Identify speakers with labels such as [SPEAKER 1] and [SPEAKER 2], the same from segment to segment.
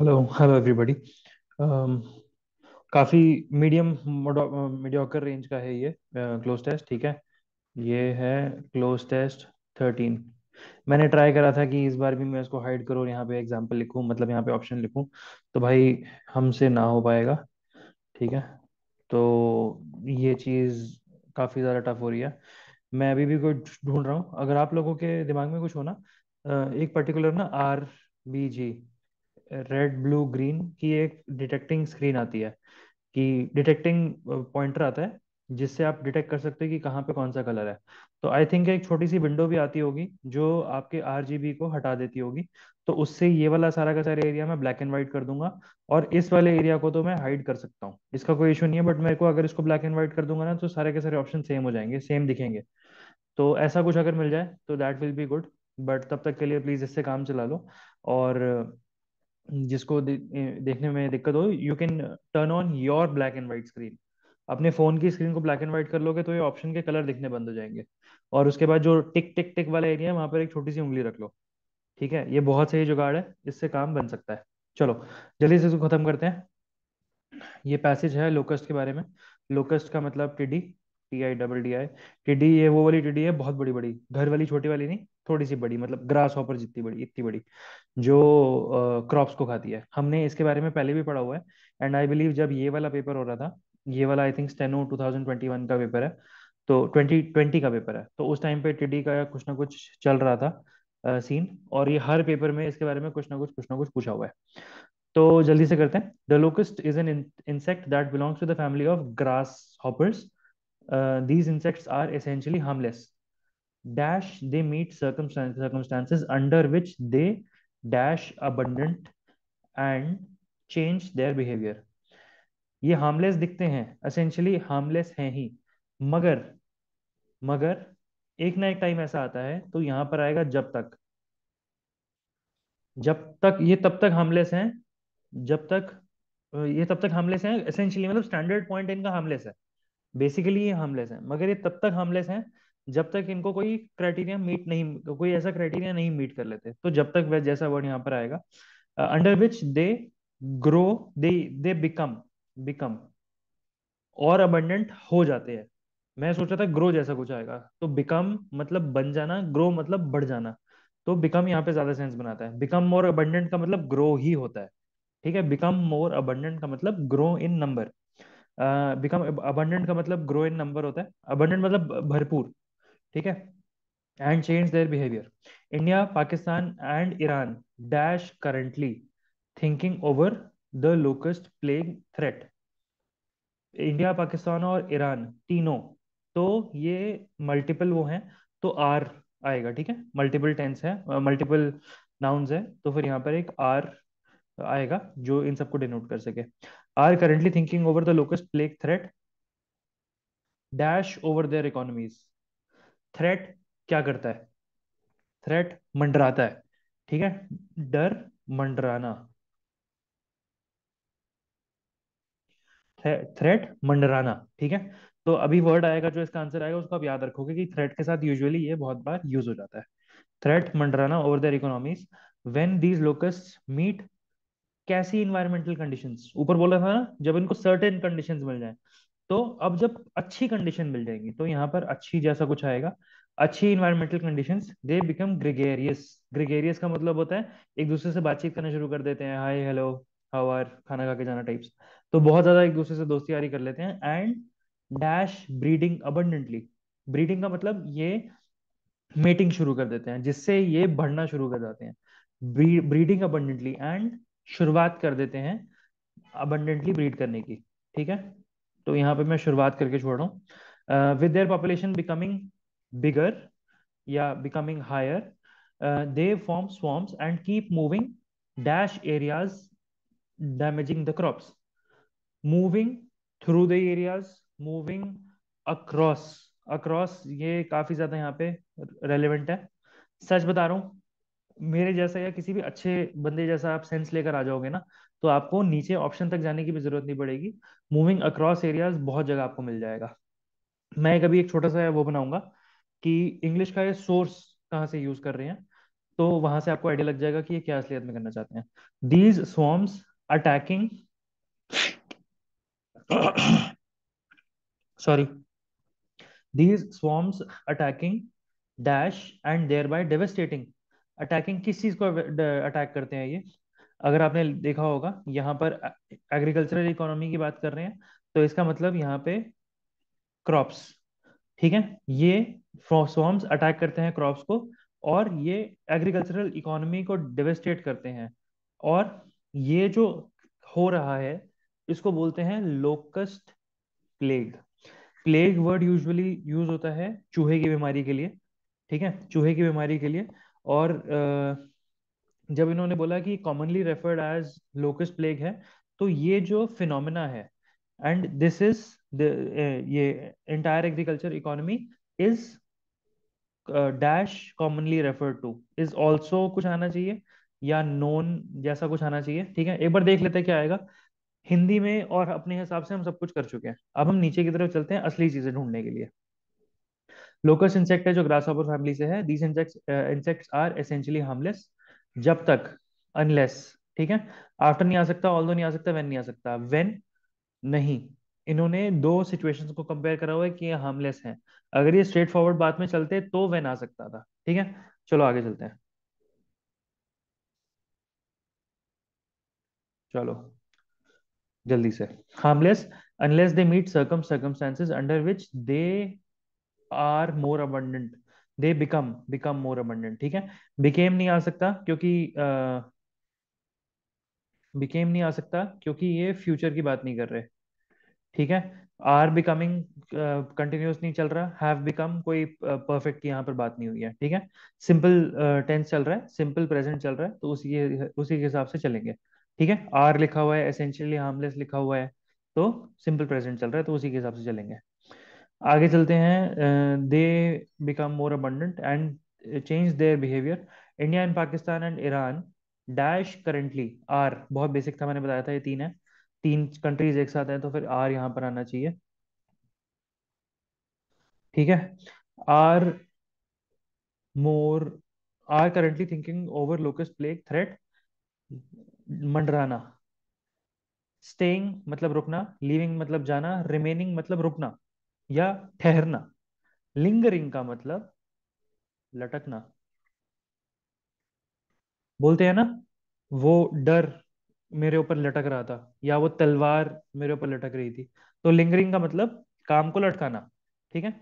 [SPEAKER 1] Hello hello everybody काफ़ी medium mediocre range का है ये क्लोज uh, टेस्ट ठीक है ये है क्लोज टेस्ट थर्टीन मैंने ट्राई करा था कि इस बार भी मैं इसको हाइड करूँ यहाँ पे एग्जाम्पल लिखूँ मतलब यहाँ पे ऑप्शन लिखूँ तो भाई हमसे ना हो पाएगा ठीक है तो ये चीज़ काफ़ी ज़्यादा टफ हो रही है मैं अभी भी कुछ ढूंढ रहा हूँ अगर आप लोगों के दिमाग में कुछ हो ना uh, एक पर्टिकुलर ना R B G red blue green की एक डिटेक्टिंग स्क्रीन आती है कि डिटेक्टिंग पॉइंटर आता है जिससे आप डिटेक्ट कर सकते हो कि कहाँ पे कौन सा कलर है तो आई थिंक एक छोटी सी विंडो भी आती होगी जो आपके आर को हटा देती होगी तो उससे ये वाला सारा का सारा एरिया मैं ब्लैक एंड व्हाइट कर दूंगा और इस वाले एरिया को तो मैं हाइड कर सकता हूँ इसका कोई इशू नहीं है बट मेरे को अगर इसको ब्लैक एंड व्हाइट कर दूंगा ना तो सारे के सारे ऑप्शन सेम हो जाएंगे सेम दिखेंगे तो ऐसा कुछ अगर मिल जाए तो that will be good but तब तक के लिए प्लीज इससे काम चला लो और जिसको दे, देखने में दिक्कत हो you can turn on your black and white screen अपने फोन की स्क्रीन को ब्लैक एंड व्हाइट कर लोगे तो ये ऑप्शन के कलर दिखने बंद हो जाएंगे और उसके बाद जो टिक टिक टिक वाला एरिया है वहां पर एक छोटी सी उंगली रख लो ठीक है ये बहुत सही जुगाड़ है इससे काम बन सकता है चलो जल्दी से इसको खत्म करते हैं ये पैसेज है लोकस्ट के बारे में लोकस्ट का मतलब टिडी T I double D I टिड्डी ये वो वाली टिड्डी है बहुत बड़ी बड़ी घर वाली छोटी वाली नहीं थोड़ी सी बड़ी मतलब ग्रास हॉपर जितनी बड़ी इतनी बड़ी जो क्रॉप्स uh, को खाती है हमने इसके बारे में पहले भी पढ़ा हुआ है एंड आई बिलीव जब ये वाला पेपर हो रहा था ये वाला I think steno two thousand twenty one का पेपर है तो ट्वेंटी ट्वेंटी का पेपर है तो उस टाइम पे टिड्डी का कुछ ना कुछ चल रहा था सीन uh, और ये हर पेपर में इसके बारे में कुछ ना कुछ कुछ ना कुछ पूछा हुआ है तो जल्दी से करते हैं the locust is an insect that belongs to the family of grasshoppers these insects are essentially harmless dash they meet circumstances, circumstances under which they dash abundant and change their behavior ये harmless दिखते हैं essentially harmless हैं ही मगर मगर एक ना एक time ऐसा आता है तो यहाँ पर आएगा जब तक जब तक ये तब तक हार्मलेस हैं जब तक ये तब तक हार्मलेस हैं एसेंशियली मतलब स्टैंडर्ड पॉइंट इनका हार्मलेस है बेसिकली ये हार्मलेस है मगर ये तब तक हार्मलेस है जब तक इनको कोई क्राइटेरिया मीट नहीं कोई ऐसा क्राइटेरिया नहीं मीट कर लेते तो जब तक वह जैसा वर्ड यहाँ पर आएगा under which they grow they they become become और अबंडेंट हो जाते हैं मैं सोचा था ग्रो जैसा कुछ आएगा तो बिकम मतलब बन जाना ग्रो मतलब बढ़ जाना तो बिकम यहाँ पे ज्यादा सेंस बनाता है बिकम मोर अबंडेंट का मतलब ग्रो ही होता है ठीक है बिकम मोर अबंडेंट का मतलब grow in number become abundant का मतलब ग्रो इन नंबर होता है अबंडेंट मतलब भरपूर ठीक है and change their behaviour India Pakistan and Iran dash currently thinking over the locust plague threat India Pakistan और ईरान तीनों तो ये मल्टीपल वो हैं तो आर आएगा ठीक है मल्टीपल टेंस है मल्टीपल नाउन्स है तो फिर यहाँ पर एक आर आएगा जो इन सबको डिनोट कर सके are currently thinking over the locust plague threat dash over their economies threat क्या करता है थ्रेट मंडराता है ठीक है डर मंडराना थ्रेट मंडराना ठीक है तो अभी वर्ड आएगा जो इसका आंसर आएगा उसको आप याद रखोगे कि थ्रेट के साथ यूजुअली ये बहुत बार यूज हो जाता है थ्रेट मंडराना over their economies when these locust meet कैसी इन्वायरमेंटल कंडीशन ऊपर बोला था ना जब इनको सर्टेन कंडीशन मिल जाए तो अब जब अच्छी कंडीशन मिल जाएगी तो यहाँ पर अच्छी जैसा कुछ आएगा अच्छी environmental condition they become gregarious gregarious का मतलब होता है एक दूसरे से बातचीत करना शुरू कर देते हैं हाय हेलो हाउ आर खाना खा के जाना टाइप्स तो बहुत ज्यादा एक दूसरे से दोस्ती यारी कर लेते हैं and dash breeding abundantly breeding का मतलब ये मेटिंग शुरू कर देते हैं जिससे ये बढ़ना शुरू कर जाते हैं ब्रीडिंग अबंडेंटली एंड शुरुआत कर देते हैं अबंडेंटली ब्रीड करने की ठीक है तो यहाँ पे मैं शुरुआत करके छोड़ रहा हूँ with their population becoming bigger या becoming higher they form swarms and keep moving dash areas damaging the crops moving through the areas moving across across ये काफी ज्यादा यहाँ पे रेलिवेंट है सच बता रहा हूँ मेरे जैसा या किसी भी अच्छे बंदे जैसा आप सेंस लेकर आ जाओगे ना तो आपको नीचे ऑप्शन तक जाने की भी जरूरत नहीं पड़ेगी मूविंग अक्रॉस एरियाज बहुत जगह आपको मिल जाएगा मैं कभी एक छोटा सा वो बनाऊंगा कि इंग्लिश का ये सोर्स कहाँ से यूज कर रहे हैं तो वहां से आपको आइडिया लग जाएगा कि ये क्या असलियत में करना चाहते हैं these swarms attacking sorry these swarms attacking dash and thereby devastating attacking किस चीज को अटैक करते हैं ये अगर आपने देखा होगा यहाँ पर एग्रीकल्चरल इकोनॉमी की बात कर रहे हैं तो इसका मतलब यहाँ पे क्रॉप्स ठीक है ये स्वॉर्म्स अटैक करते हैं क्रॉप्स को और ये एग्रीकल्चरल इकोनॉमी को डिवेस्टेट करते हैं और ये जो हो रहा है इसको बोलते हैं locust plague plague word usually use होता है चूहे की बीमारी के लिए ठीक है चूहे की बीमारी के लिए और जब इन्होंने बोला कि commonly referred as locust plague है तो ये जो फिनोमिना है एंड दिस इज ये entire agriculture economy is dash commonly referred to is also कुछ आना चाहिए या नोन जैसा कुछ आना चाहिए ठीक है एक बार देख लेते हैं क्या आएगा हिंदी में और अपने हिसाब से हम सब कुछ कर चुके हैं अब हम नीचे की तरफ चलते हैं असली चीजें ढूंढने के लिए लोकस इंसेक्ट है जो ग्रास हॉपर फैमिली से है these insect insects are essentially harmless जब तक अनलेस ठीक है आफ्टर नहीं आ सकता ऑल नहीं आ सकता वेन नहीं आ सकता वेन नहीं इन्होंने दो सिचुएशंस को कंपेयर करा हुआ है कि ये हार्मलेस हैं अगर ये स्ट्रेट फॉरवर्ड बात में चलते तो वेन आ सकता था ठीक है चलो आगे चलते हैं चलो जल्दी से harmless unless they meet circum circumstances under which they are more abundant they become become more abundant ठीक है बिकेम नहीं आ सकता क्योंकि बिकेम नहीं आ सकता क्योंकि ये फ्यूचर की बात नहीं कर रहे ठीक है आर बिकमिंग कंटिन्यूस नहीं चल रहा हैव बिकम कोई परफेक्ट uh, की यहाँ पर बात नहीं हुई है ठीक है सिंपल टेंस uh, चल रहा है सिंपल प्रेजेंट चल रहा है तो उसी उसी के हिसाब से चलेंगे ठीक है आर लिखा हुआ है एसेंशियली हार्मलेस लिखा हुआ है तो सिंपल प्रेजेंट चल रहा है तो उसी के हिसाब से चलेंगे आगे चलते हैं they become more abundant and change their behaviour India and Pakistan and Iran dash currently are बहुत बेसिक था मैंने बताया था ये तीन है तीन कंट्रीज एक साथ हैं तो फिर आर यहाँ पर आना चाहिए ठीक है are more are currently thinking over locus play threat मंडराना स्टेइंग मतलब रुकना लिविंग मतलब जाना रिमेनिंग मतलब रुकना या ठहरना लिंगरिंग का मतलब लटकना बोलते हैं ना वो डर मेरे ऊपर लटक रहा था या वो तलवार मेरे ऊपर लटक रही थी तो लिंगरिंग का मतलब काम को लटकाना ठीक है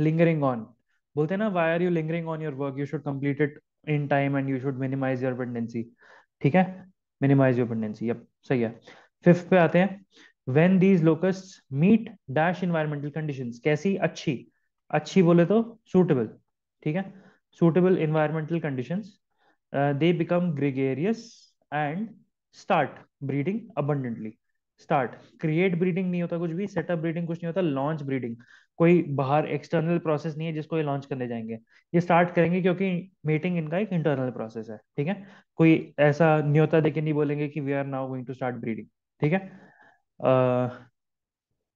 [SPEAKER 1] लिंगरिंग ऑन बोलते हैं ना why are you lingering on your work you should completed it in time and you should minimize your pendency ठीक है मिनिमाइज योर पेंडेंसी सही है फिफ्थ पे आते हैं when these locust meet dash environmental condition कैसी अच्छी अच्छी बोले तो सूटेबल ठीक है suitable environmental condition they become gregarious and start breeding abundantly start create breeding नहीं होता कुछ भी सेटअप ब्रीडिंग कुछ नहीं होता लॉन्च ब्रीडिंग कोई बाहर एक्सटर्नल प्रोसेस नहीं है जिसको ये लॉन्च करने जाएंगे ये स्टार्ट करेंगे क्योंकि मीटिंग इनका एक इंटरनल प्रोसेस है ठीक है कोई ऐसा न्योता देके नहीं बोलेंगे कि we are now going to start breeding ठीक है uh,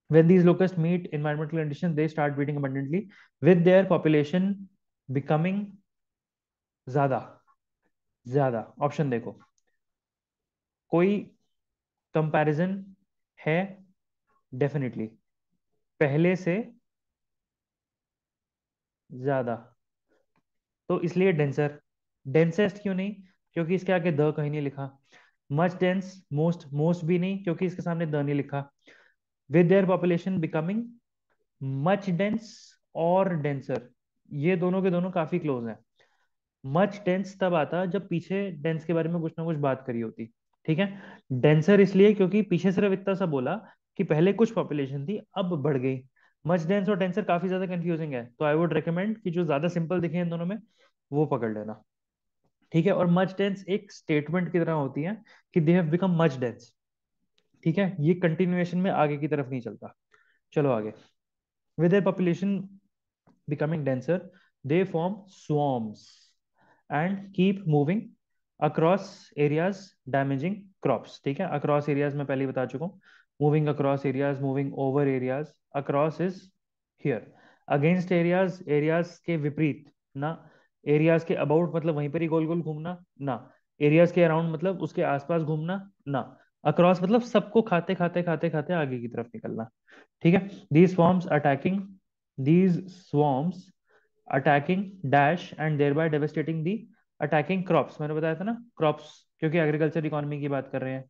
[SPEAKER 1] when these locusts meet environmental conditions they start breeding abundantly with their population becoming ज्यादा ज्यादा Option देखो कोई comparison है Definitely. पहले से ज्यादा तो इसलिए डेंसर डेंसेस्ट क्यों नहीं क्योंकि इसके आगे द कहीं नहीं लिखा मच डेंस मोस्ट मोस्ट भी नहीं क्योंकि इसके सामने द नहीं लिखा with their population becoming much dense और डेंसर ये दोनों के दोनों काफी क्लोज हैं मच डेंस तब आता जब पीछे डेंस के बारे में कुछ ना कुछ बात करी होती ठीक है डेंसर इसलिए क्योंकि पीछे सिर्फ इतना सा बोला कि पहले कुछ पॉपुलेशन थी अब बढ़ गई मच डेंस और डेंसर काफी ज्यादा कंफ्यूजिंग है तो आई वुड रिकमेंड कि जो ज्यादा सिंपल दिखे इन दोनों में वो पकड़ लेना ठीक है और मच डेंस एक स्टेटमेंट की तरह होती है कि they have become much dense ठीक है ये कंटिन्यूएशन में आगे की तरफ नहीं चलता चलो आगे with their population becoming denser they form swarms and keep moving across areas damaging crops ठीक है अक्रॉस एरियाज मैं पहले बता चुका हूँ moving across areas moving over areas across is here against areas areas के विपरीत ना एरियाज के अबाउट मतलब वहीं पर ही गोल गोल घूमना ना एरियाज के अराउंड मतलब उसके आसपास घूमना ना अक्रॉस मतलब सबको खाते खाते खाते खाते आगे की तरफ निकलना ठीक है these forms attacking these swarms attacking dash and thereby devastating the attacking crops मैंने बताया था ना क्रॉप्स क्योंकि एग्रीकल्चर इकोनॉमी की बात कर रहे हैं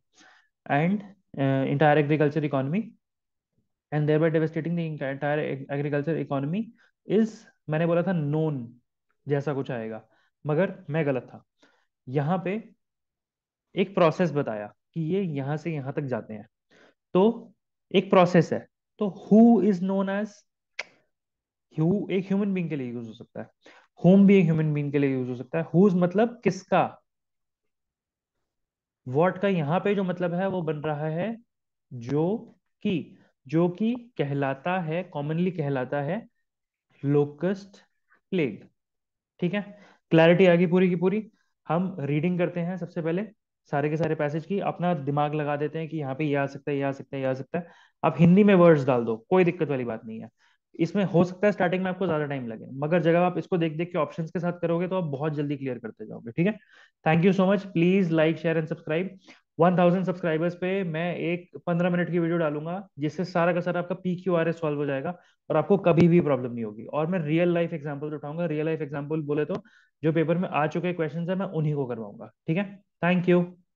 [SPEAKER 1] and entire agriculture economy and thereby devastating the agriculture economy is मैंने बोला था नोन जैसा कुछ आएगा मगर मैं गलत था यहाँ पे एक प्रोसेस बताया कि ये यहाँ से यहाँ तक जाते हैं तो एक प्रोसेस है तो who is known as who एक ह्यूमन बींग के लिए यूज हो सकता है होम भी एक ह्यूमन बींग के लिए यूज हो सकता है हुज मतलब किसका वॉट का यहाँ पे जो मतलब है वो बन रहा है जो कि जो कि कहलाता है कॉमनली कहलाता है लोकस्ट प्लेग ठीक है क्लैरिटी आ गई पूरी की पूरी हम रीडिंग करते हैं सबसे पहले सारे के सारे पैसेज की अपना दिमाग लगा देते हैं कि यहाँ पे ये आ सकता है ये आ सकता है ये आ सकता है आप हिंदी में वर्ड्स डाल दो कोई दिक्कत वाली बात नहीं है इसमें हो सकता है स्टार्टिंग में आपको ज्यादा टाइम लगे मगर जब आप इसको देख देख के ऑप्शन के साथ करोगे तो आप बहुत जल्दी क्लियर करते जाओगे ठीक है thank you so much please like share and subscribe 1000 subscribers पे मैं एक 15 मिनट की वीडियो डालूंगा जिससे सारा का सारा आपका पी क्यू आर एस सॉल्व हो जाएगा और आपको कभी भी प्रॉब्लम नहीं होगी और मैं रियल लाइफ एग्जाम्पल उठाऊंगा रियल लाइफ एग्जाम्पल बोले तो जो पेपर में आ चुके क्वेश्चन है मैं उन्हीं को करवाऊंगा ठीक है थैंक यू